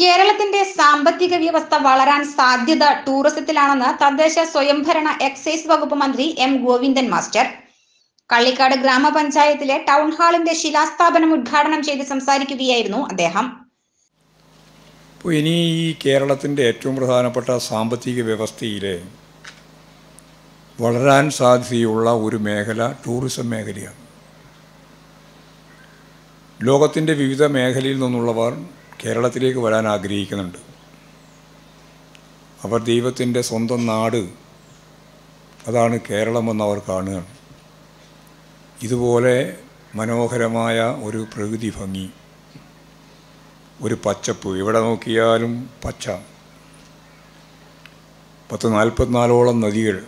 കേരളത്തിന്റെ സാമ്പത്തിക വ്യവസ്ഥ വളരാൻ സാധ്യത ടൂറിസത്തിലാണെന്ന് തദ്ദേശ സ്വയംഭരണ എക്സൈസ് വകുപ്പ് മന്ത്രി എം ഗോവിന്ദൻ മാസ്റ്റർ കള്ളിക്കാട് ഗ്രാമപഞ്ചായത്തിലെ ടൗൺ ഹാളിന്റെ ശിലാസ്ഥാപനം ഉദ്ഘാടനം ചെയ്ത് സംസാരിക്കുകയായിരുന്നു അദ്ദേഹം ഇനി ഈ കേരളത്തിൻ്റെ ഏറ്റവും പ്രധാനപ്പെട്ട സാമ്പത്തിക വ്യവസ്ഥയിലെ വളരാൻ സാധ്യതയുള്ള ഒരു മേഖല ടൂറിസം മേഖലയാണ് ലോകത്തിൻ്റെ വിവിധ മേഖലയിൽ നിന്നുള്ളവർ കേരളത്തിലേക്ക് വരാൻ ആഗ്രഹിക്കുന്നുണ്ട് അവർ ദൈവത്തിൻ്റെ സ്വന്തം നാട് അതാണ് കേരളമെന്ന് അവർ കാണുകയാണ് ഇതുപോലെ മനോഹരമായ ഒരു പ്രകൃതി ഭംഗി ഒരു പച്ചപ്പ് എവിടെ നോക്കിയാലും പച്ച പത്ത് നാൽപ്പത്തിനാലോളം നദികൾ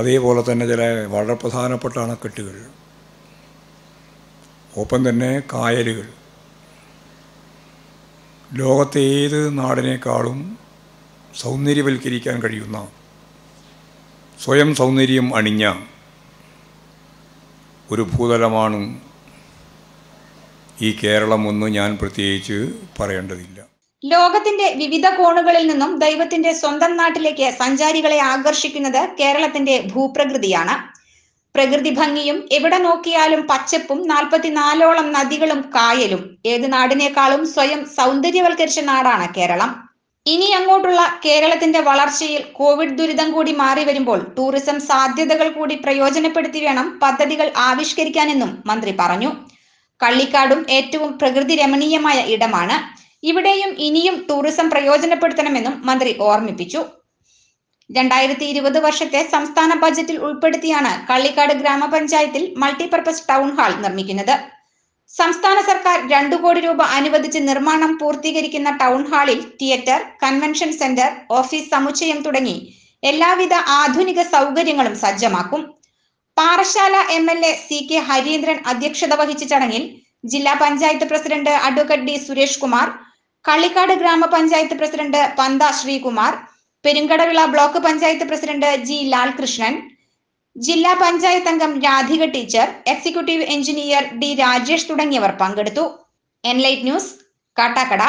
അതേപോലെ തന്നെ ചില വളരെ പ്രധാനപ്പെട്ട അണക്കെട്ടുകൾ ഒപ്പം തന്നെ കായലുകൾ ലോകത്തെ ഏത് നാടിനേക്കാളും സൗന്ദര്യവൽക്കരിക്കാൻ കഴിയുന്ന സ്വയം സൗന്ദര്യം അണിഞ്ഞ ഒരു ഭൂതലമാണ് ഈ കേരളം ഒന്ന് ഞാൻ പ്രത്യേകിച്ച് പറയേണ്ടതില്ല ലോകത്തിന്റെ വിവിധ കോണുകളിൽ നിന്നും ദൈവത്തിന്റെ സ്വന്തം നാട്ടിലേക്ക് സഞ്ചാരികളെ ആകർഷിക്കുന്നത് കേരളത്തിന്റെ ഭൂപ്രകൃതിയാണ് പ്രകൃതി ഭംഗിയും എവിടെ നോക്കിയാലും പച്ചപ്പും നാൽപ്പത്തിനാലോളം നദികളും കായലും ഏത് നാടിനേക്കാളും സ്വയം സൗന്ദര്യവൽക്കരിച്ച നാടാണ് കേരളം ഇനി അങ്ങോട്ടുള്ള കേരളത്തിന്റെ വളർച്ചയിൽ കോവിഡ് ദുരിതം കൂടി മാറി വരുമ്പോൾ ടൂറിസം സാധ്യതകൾ കൂടി പ്രയോജനപ്പെടുത്തി വേണം പദ്ധതികൾ ആവിഷ്കരിക്കാനെന്നും മന്ത്രി പറഞ്ഞു കള്ളിക്കാടും ഏറ്റവും പ്രകൃതി രമണീയമായ ഇടമാണ് ഇവിടെയും ഇനിയും ടൂറിസം പ്രയോജനപ്പെടുത്തണമെന്നും മന്ത്രി ഓർമ്മിപ്പിച്ചു രണ്ടായിരത്തി ഇരുപത് വർഷത്തെ സംസ്ഥാന ബജറ്റിൽ ഉൾപ്പെടുത്തിയാണ് കള്ളിക്കാട് ഗ്രാമപഞ്ചായത്തിൽ മൾട്ടിപർപ്പസ് ടൗൺ ഹാൾ നിർമ്മിക്കുന്നത് സംസ്ഥാന സർക്കാർ രണ്ടു കോടി രൂപ അനുവദിച്ച് നിർമ്മാണം പൂർത്തീകരിക്കുന്ന ടൗൺ ഹാളിൽ തിയേറ്റർ കൺവെൻഷൻ സെന്റർ ഓഫീസ് സമുച്ചയം തുടങ്ങി എല്ലാവിധ ആധുനിക സൗകര്യങ്ങളും സജ്ജമാക്കും Parassala M L A C K Harindran അധ്യക്ഷത വഹിച്ച ചടങ്ങിൽ ജില്ലാ panchayat president advocate D Suresh Kumar Kallikkad ഗ്രാമപഞ്ചായത്ത് president Pantha Sreekumar Perumkadavila block panchayat president G Lalkrishnan ജില്ലാ പഞ്ചായത്ത് അംഗം Radhika teacher executive engineer D Rajesh തുടങ്ങിയവർ പങ്കെടുത്തു എൻലൈറ്റ് ന്യൂസ് കാട്ടാക്കട